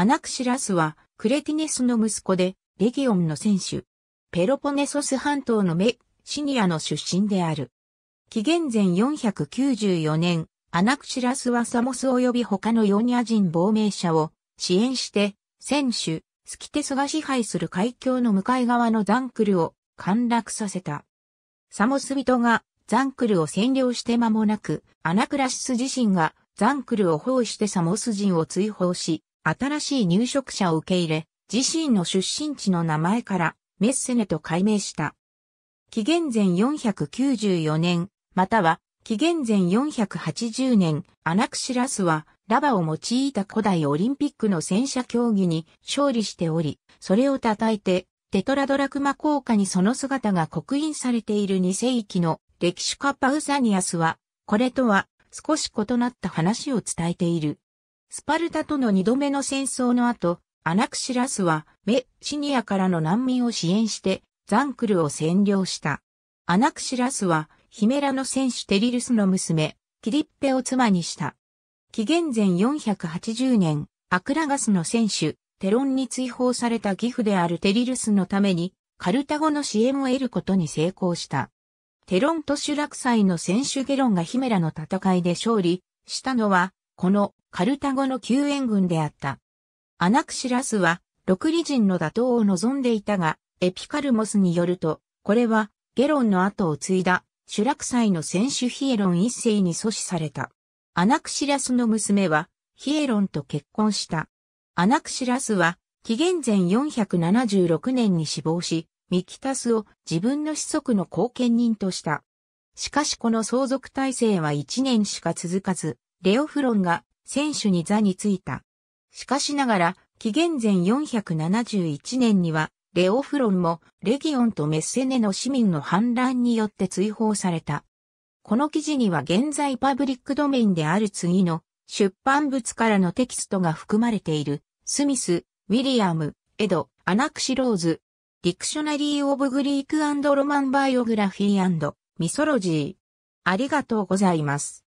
アナクシラスは、クレティネスの息子で、レギオンの選手。ペロポネソス半島のメ、シニアの出身である。紀元前494年、アナクシラスはサモス及び他のヨーニア人亡命者を支援して、選手、スキテスが支配する海峡の向かい側のザンクルを陥落させた。サモス人がザンクルを占領して間もなく、アナクラシス自身がザンクルを包囲してサモス人を追放し、新しい入植者を受け入れ、自身の出身地の名前からメッセネと改名した。紀元前494年、または紀元前480年、アナクシラスはラバを用いた古代オリンピックの戦車競技に勝利しており、それを叩いてテトラドラクマ効果にその姿が刻印されている2世紀の歴史家パウザニアスは、これとは少し異なった話を伝えている。スパルタとの二度目の戦争の後、アナクシラスは、メ、シニアからの難民を支援して、ザンクルを占領した。アナクシラスは、ヒメラの選手テリルスの娘、キリッペを妻にした。紀元前480年、アクラガスの選手、テロンに追放された義父であるテリルスのために、カルタゴの支援を得ることに成功した。テロンとシュラクサイの選手ゲロンがヒメラの戦いで勝利したのは、このカルタゴの救援軍であった。アナクシラスは、六里人の打倒を望んでいたが、エピカルモスによると、これは、ゲロンの後を継いだ、主落祭の選手ヒエロン一世に阻止された。アナクシラスの娘は、ヒエロンと結婚した。アナクシラスは、紀元前476年に死亡し、ミキタスを自分の子息の後見人とした。しかしこの相続体制は1年しか続かず、レオフロンが選手に座についた。しかしながら、紀元前471年には、レオフロンもレギオンとメッセネの市民の反乱によって追放された。この記事には現在パブリックドメインである次の出版物からのテキストが含まれている、スミス、ウィリアム、エド、アナクシローズ、ディクショナリー・オブ・グリーク・ロマン・バイオグラフィーミソロジー。ありがとうございます。